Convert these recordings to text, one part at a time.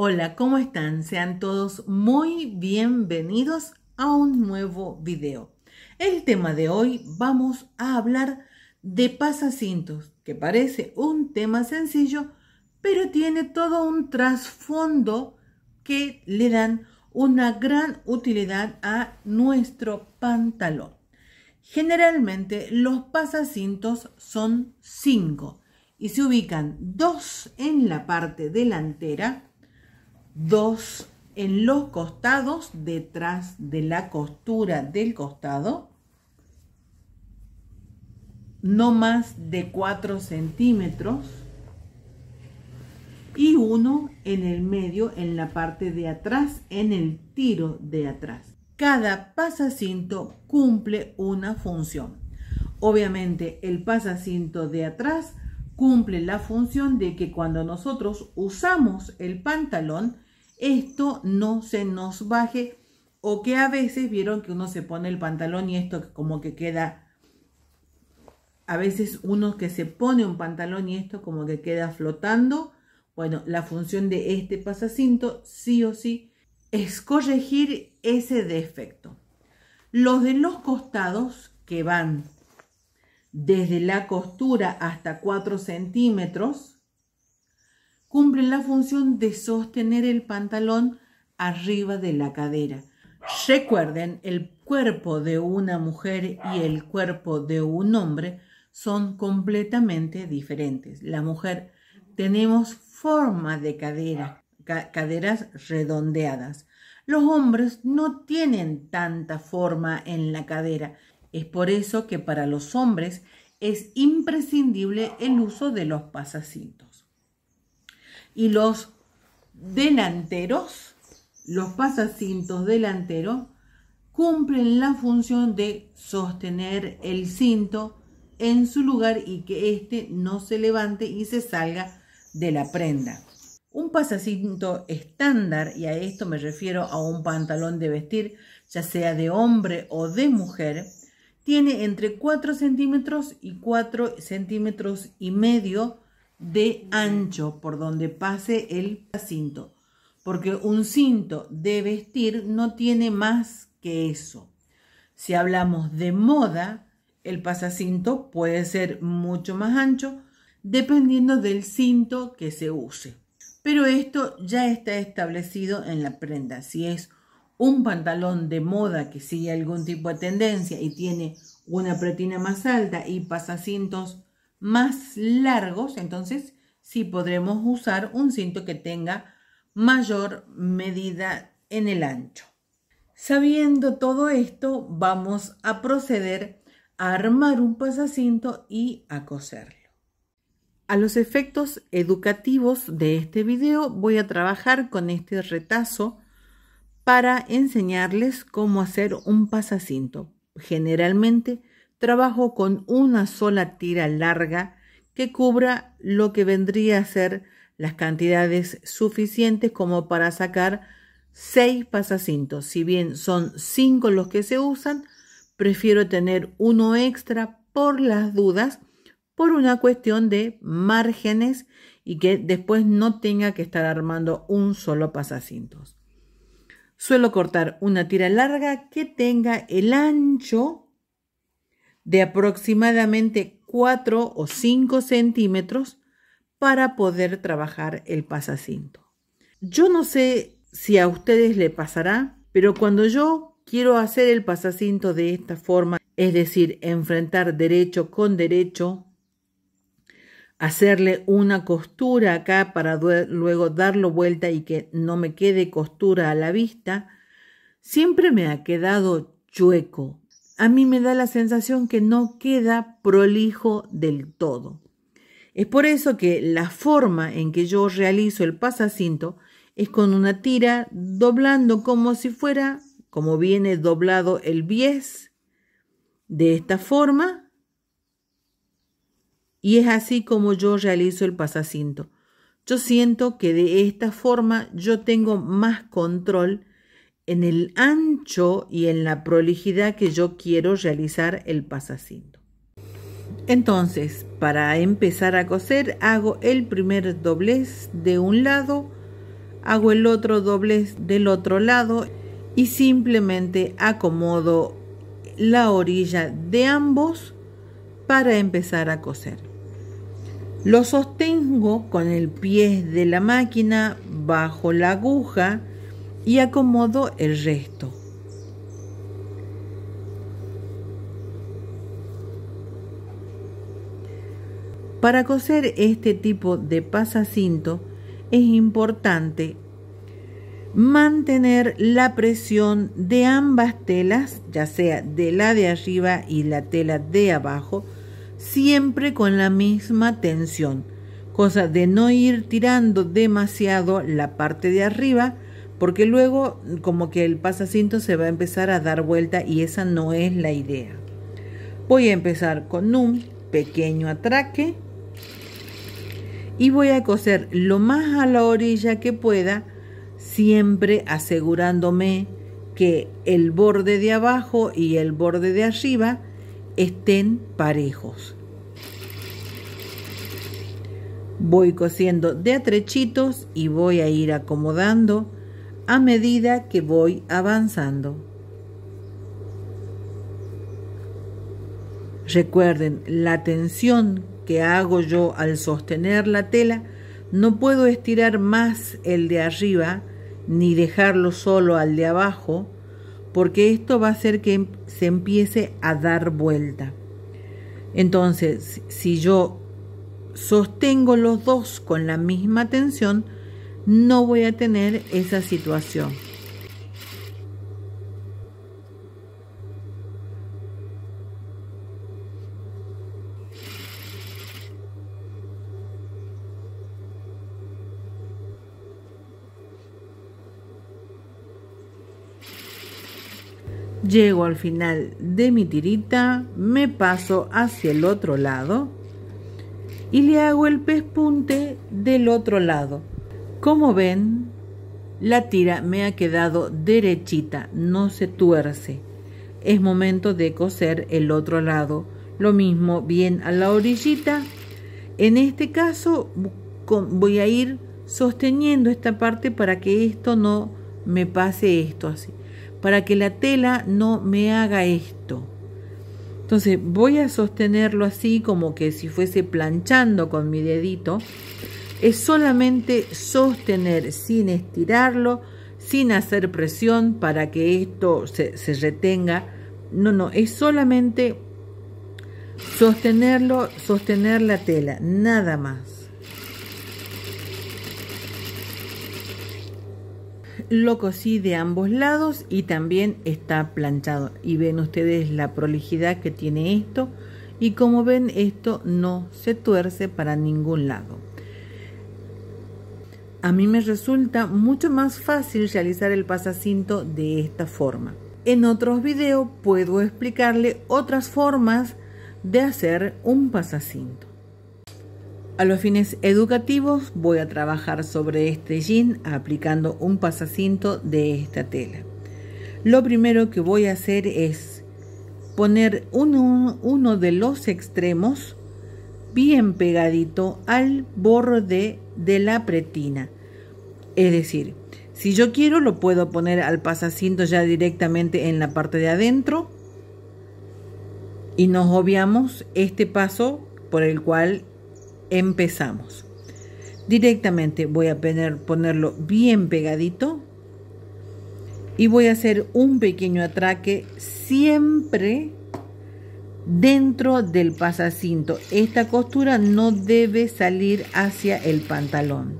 Hola, ¿cómo están? Sean todos muy bienvenidos a un nuevo video. El tema de hoy vamos a hablar de pasacintos, que parece un tema sencillo, pero tiene todo un trasfondo que le dan una gran utilidad a nuestro pantalón. Generalmente los pasacintos son cinco y se ubican dos en la parte delantera dos en los costados, detrás de la costura del costado, no más de 4 centímetros y uno en el medio en la parte de atrás, en el tiro de atrás. Cada pasacinto cumple una función. Obviamente el pasacinto de atrás cumple la función de que cuando nosotros usamos el pantalón, esto no se nos baje o que a veces vieron que uno se pone el pantalón y esto como que queda a veces uno que se pone un pantalón y esto como que queda flotando. Bueno, la función de este pasacinto sí o sí es corregir ese defecto. Los de los costados que van desde la costura hasta 4 centímetros, cumplen la función de sostener el pantalón arriba de la cadera. Recuerden, el cuerpo de una mujer y el cuerpo de un hombre son completamente diferentes. La mujer tenemos forma de cadera, caderas redondeadas. Los hombres no tienen tanta forma en la cadera. Es por eso que para los hombres es imprescindible el uso de los pasacintos y los delanteros, los pasacintos delanteros, cumplen la función de sostener el cinto en su lugar y que éste no se levante y se salga de la prenda. Un pasacinto estándar, y a esto me refiero a un pantalón de vestir, ya sea de hombre o de mujer, tiene entre 4 centímetros y 4 centímetros y medio de ancho por donde pase el cinto, porque un cinto de vestir no tiene más que eso. Si hablamos de moda, el pasacinto puede ser mucho más ancho dependiendo del cinto que se use. Pero esto ya está establecido en la prenda. Si es un pantalón de moda que sigue algún tipo de tendencia y tiene una pretina más alta y pasacintos más largos, entonces si podremos usar un cinto que tenga mayor medida en el ancho. Sabiendo todo esto, vamos a proceder a armar un pasacinto y a coserlo. A los efectos educativos de este video voy a trabajar con este retazo para enseñarles cómo hacer un pasacinto. Generalmente Trabajo con una sola tira larga que cubra lo que vendría a ser las cantidades suficientes como para sacar seis pasacintos. Si bien son cinco los que se usan, prefiero tener uno extra por las dudas, por una cuestión de márgenes y que después no tenga que estar armando un solo pasacintos. Suelo cortar una tira larga que tenga el ancho de aproximadamente 4 o 5 centímetros para poder trabajar el pasacinto. Yo no sé si a ustedes le pasará, pero cuando yo quiero hacer el pasacinto de esta forma, es decir, enfrentar derecho con derecho, hacerle una costura acá para luego darlo vuelta y que no me quede costura a la vista, siempre me ha quedado chueco, a mí me da la sensación que no queda prolijo del todo. Es por eso que la forma en que yo realizo el pasacinto es con una tira doblando como si fuera, como viene doblado el bies, de esta forma. Y es así como yo realizo el pasacinto. Yo siento que de esta forma yo tengo más control en el ancho y en la prolijidad que yo quiero realizar el pasacinto. Entonces, para empezar a coser, hago el primer doblez de un lado, hago el otro doblez del otro lado y simplemente acomodo la orilla de ambos para empezar a coser. Lo sostengo con el pie de la máquina bajo la aguja y acomodo el resto. Para coser este tipo de pasacinto es importante mantener la presión de ambas telas, ya sea de la de arriba y la tela de abajo, siempre con la misma tensión, cosa de no ir tirando demasiado la parte de arriba porque luego como que el pasacinto se va a empezar a dar vuelta y esa no es la idea. Voy a empezar con un pequeño atraque y voy a coser lo más a la orilla que pueda, siempre asegurándome que el borde de abajo y el borde de arriba estén parejos. Voy cosiendo de atrechitos y voy a ir acomodando a medida que voy avanzando. Recuerden, la tensión que hago yo al sostener la tela, no puedo estirar más el de arriba ni dejarlo solo al de abajo, porque esto va a hacer que em-, se empiece a dar vuelta. Entonces, si yo sostengo los dos con la misma tensión, no voy a tener esa situación. Llego al final de mi tirita, me paso hacia el otro lado y le hago el pespunte del otro lado. Como ven, la tira me ha quedado derechita, no se tuerce. Es momento de coser el otro lado. Lo mismo, bien a la orillita. En este caso voy a ir sosteniendo esta parte para que esto no me pase esto así. Para que la tela no me haga esto. Entonces voy a sostenerlo así como que si fuese planchando con mi dedito es solamente sostener sin estirarlo, sin hacer presión para que esto se, retenga. No, no, es solamente sostenerlo, sostener la tela, nada más. Lo cosí de ambos lados y también está planchado. Y ven ustedes la prolijidad que tiene esto. Y como ven, esto no se tuerce para ningún lado. A mí me resulta mucho más fácil realizar el pasacinto de esta forma. En otros videos puedo explicarle otras formas de hacer un pasacinto. A los fines educativos voy a trabajar sobre este jean aplicando un pasacinto de esta tela. Lo primero que voy a hacer es poner uno, uno de los extremos bien pegadito al borde de la pretina. Es decir, si yo quiero lo puedo poner al pasacinto ya directamente en la parte de adentro y nos obviamos este paso por el cual empezamos. Directamente voy a poner, ponerlo bien pegadito y voy a hacer un pequeño atraque siempre dentro del pasacinto. Esta costura no debe salir hacia el pantalón.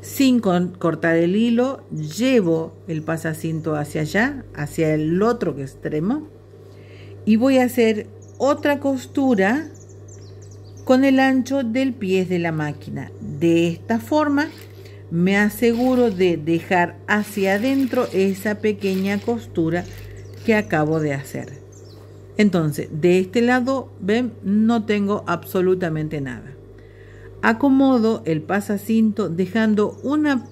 Sin cortar el hilo, llevo el pasacinto hacia allá, hacia el otro extremo. Y voy a hacer otra costura con el ancho del pie de la máquina. De esta forma me aseguro de dejar hacia adentro esa pequeña costura que acabo de hacer. Entonces, de este lado, ven, no tengo absolutamente nada. Acomodo el pasacinto dejando una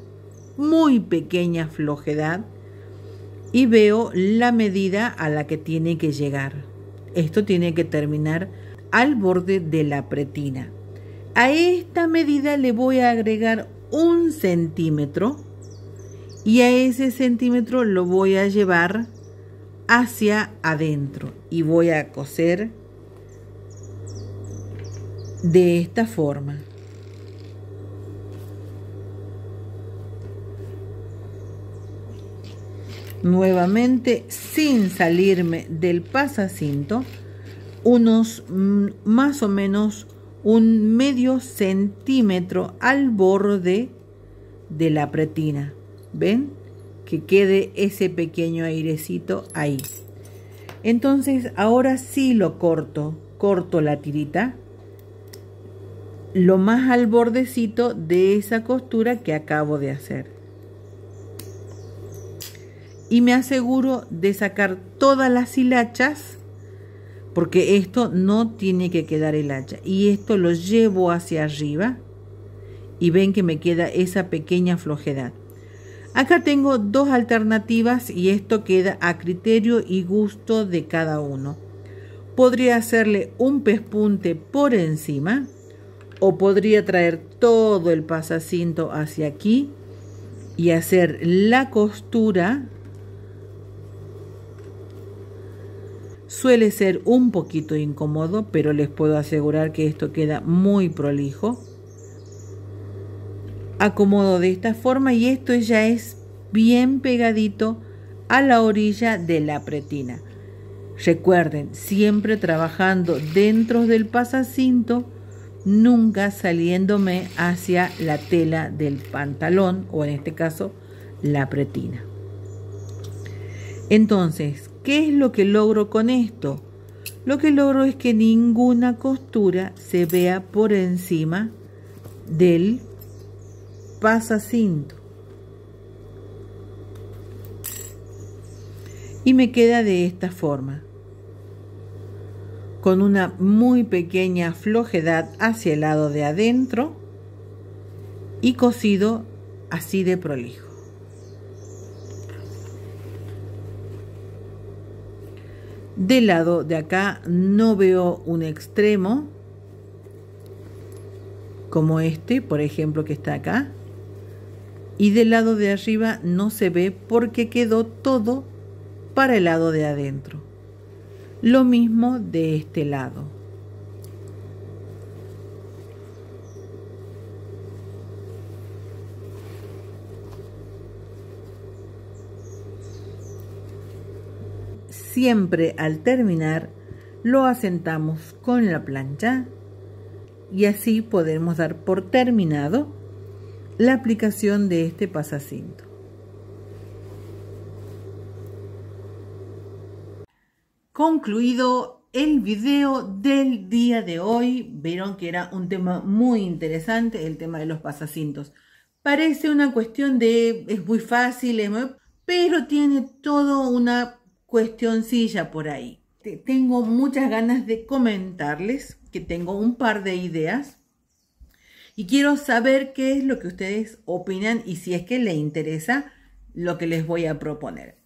muy pequeña flojedad y veo la medida a la que tiene que llegar. Esto tiene que terminar al borde de la pretina. A esta medida le voy a agregar un centímetro y a ese centímetro lo voy a llevar hacia adentro y voy a coser de esta forma. Nuevamente sin salirme del pasacinto, unos mm, más o menos un medio centímetro al borde de la pretina. ¿Ven? que quede ese pequeño airecito ahí. Entonces ahora sí lo corto, corto la tirita lo más al bordecito de esa costura que acabo de hacer. Y me aseguro de sacar todas las hilachas porque esto no tiene que quedar el hacha. Y esto lo llevo hacia arriba y ven que me queda esa pequeña flojedad. Acá tengo dos alternativas y esto queda a criterio y gusto de cada uno. Podría hacerle un pespunte por encima o podría traer todo el pasacinto hacia aquí y hacer la costura. Suele ser un poquito incómodo, pero les puedo asegurar que esto queda muy prolijo acomodo de esta forma y esto ya es bien pegadito a la orilla de la pretina. Recuerden, siempre trabajando dentro del pasacinto, nunca saliéndome hacia la tela del pantalón o en este caso la pretina. Entonces, ¿qué es lo que logro con esto? Lo que logro es que ninguna costura se vea por encima del pasa cinto. Y me queda de esta forma, con una muy pequeña flojedad hacia el lado de adentro y cosido así de prolijo. Del lado de acá no veo un extremo como este, por ejemplo, que está acá y del lado de arriba no se ve porque quedó todo para el lado de adentro. Lo mismo de este lado. Siempre al terminar lo asentamos con la plancha y así podemos dar por terminado la aplicación de este pasacinto. Concluido el video del día de hoy, vieron que era un tema muy interesante, el tema de los pasacintos. Parece una cuestión de, es muy fácil, pero tiene toda una cuestioncilla por ahí. Tengo muchas ganas de comentarles que tengo un par de ideas y quiero saber qué es lo que ustedes opinan y si es que les interesa lo que les voy a proponer.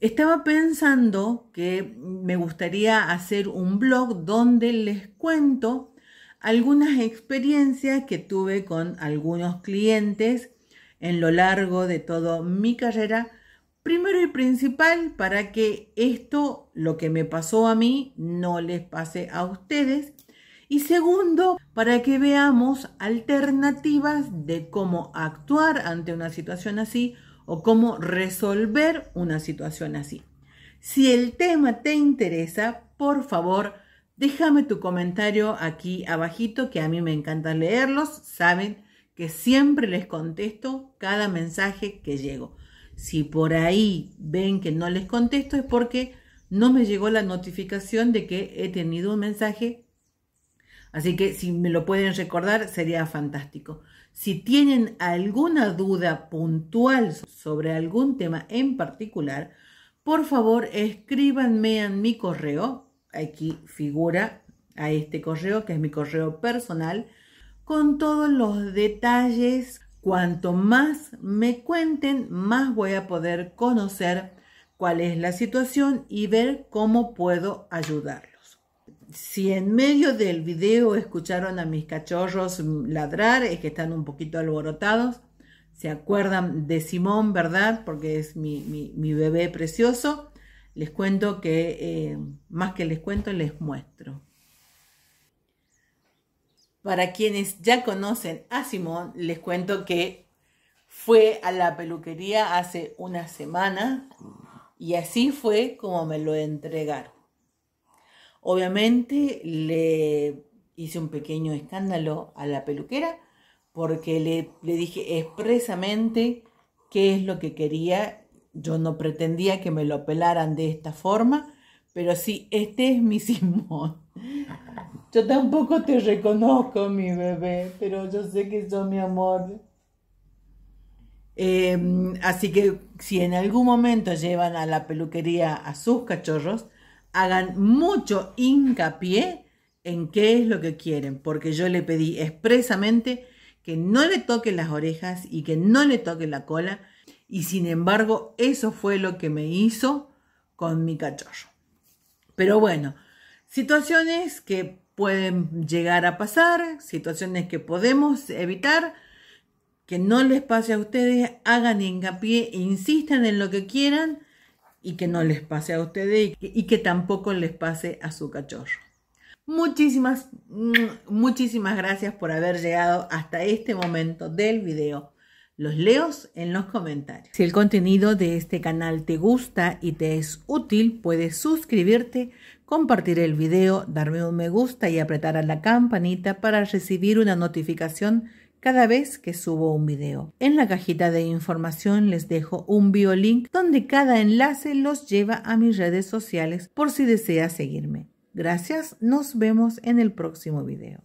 Estaba pensando que me gustaría hacer un blog donde les cuento algunas experiencias que tuve con algunos clientes en lo largo de toda mi carrera. Primero y principal, para que esto, lo que me pasó a mí, no les pase a ustedes y segundo, para que veamos alternativas de cómo actuar ante una situación así o cómo resolver una situación así. Si el tema te interesa, por favor, déjame tu comentario aquí abajito, que a mí me encanta leerlos. Saben que siempre les contesto cada mensaje que llego. Si por ahí ven que no les contesto es porque no me llegó la notificación de que he tenido un mensaje Así que si me lo pueden recordar, sería fantástico. Si tienen alguna duda puntual sobre algún tema en particular, por favor escríbanme en mi correo, aquí figura a este correo, que es mi correo personal, con todos los detalles. Cuanto más me cuenten, más voy a poder conocer cuál es la situación y ver cómo puedo ayudarlo si en medio del video escucharon a mis cachorros ladrar, es que están un poquito alborotados. Se acuerdan de Simón, ¿verdad? Porque es mi, bebé precioso. Les cuento que, eh, más que les cuento, les muestro. Para quienes ya conocen a Simón, les cuento que fue a la peluquería hace una semana y así fue como me lo entregaron. Obviamente le hice un pequeño escándalo a la peluquera porque le, dije expresamente qué es lo que quería. Yo no pretendía que me lo pelaran de esta forma, pero sí, este es mi Simón. Yo tampoco te reconozco, mi bebé, pero yo sé que sos mi amor. Em, así que si en algún momento llevan a la peluquería a sus cachorros, hagan mucho hincapié en qué es lo que quieren, porque yo le pedí expresamente que no le toquen las orejas y que no le toquen la cola, y sin embargo eso fue lo que me hizo con mi cachorro. Pero bueno, situaciones que pueden llegar a pasar, situaciones que podemos evitar, que no les pase a ustedes, hagan hincapié, insistan en lo que quieran, y que no les pase a ustedes y que, tampoco les pase a su cachorro. Muchísimas, muchísimas gracias por haber llegado hasta este momento del video. Los leo en los comentarios. Si el contenido de este canal te gusta y te es útil, puedes suscribirte, compartir el video, darme un me gusta y apretar a la campanita para recibir una notificación cada vez que subo un video. En la cajita de información les dejo un biolink donde cada enlace los lleva a mis redes sociales por si desea seguirme. Gracias, nos vemos en el próximo video.